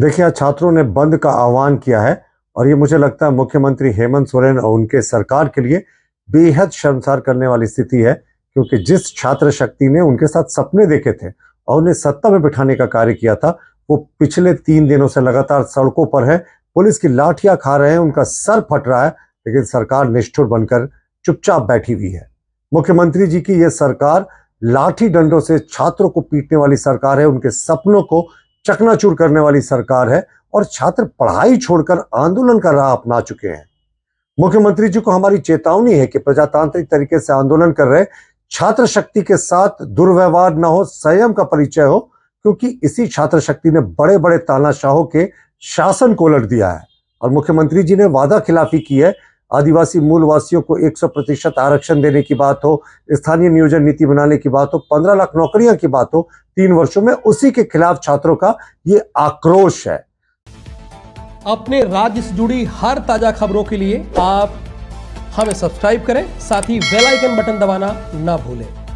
देखिए आज छात्रों ने बंद का आह्वान किया है और ये मुझे लगता है मुख्यमंत्री हेमंत सोरेन और उनके सरकार के लिए बेहद शर्मसार करने वाली स्थिति है क्योंकि जिस छात्र शक्ति ने उनके साथ सपने देखे थे और उन्हें सत्ता में बिठाने का कार्य किया था वो पिछले तीन दिनों से लगातार सड़कों पर है पुलिस की लाठियां खा रहे हैं उनका सर फट रहा है लेकिन सरकार निष्ठुर बनकर चुपचाप बैठी हुई है मुख्यमंत्री जी की यह सरकार लाठी डंडों से छात्रों को पीटने वाली सरकार है उनके सपनों को चकनाचूर करने वाली सरकार है और छात्र पढ़ाई छोड़कर आंदोलन का राह अपना चुके हैं मुख्यमंत्री जी को हमारी चेतावनी है कि प्रजातांत्रिक तरीके से आंदोलन कर रहे छात्र शक्ति के साथ दुर्व्यवहार न हो संयम का परिचय हो क्योंकि इसी छात्र शक्ति ने बड़े बड़े तानाशाहों के शासन को उलट दिया है और मुख्यमंत्री जी ने वादा खिलाफी की है आदिवासी मूल वासियों को 100 प्रतिशत आरक्षण देने की बात हो स्थानीय नियोजन नीति बनाने की बात हो पंद्रह लाख नौकरियां की बात हो तीन वर्षों में उसी के खिलाफ छात्रों का ये आक्रोश है अपने राज्य से जुड़ी हर ताजा खबरों के लिए आप हमें सब्सक्राइब करें साथ ही बेलाइकन बटन दबाना ना भूलें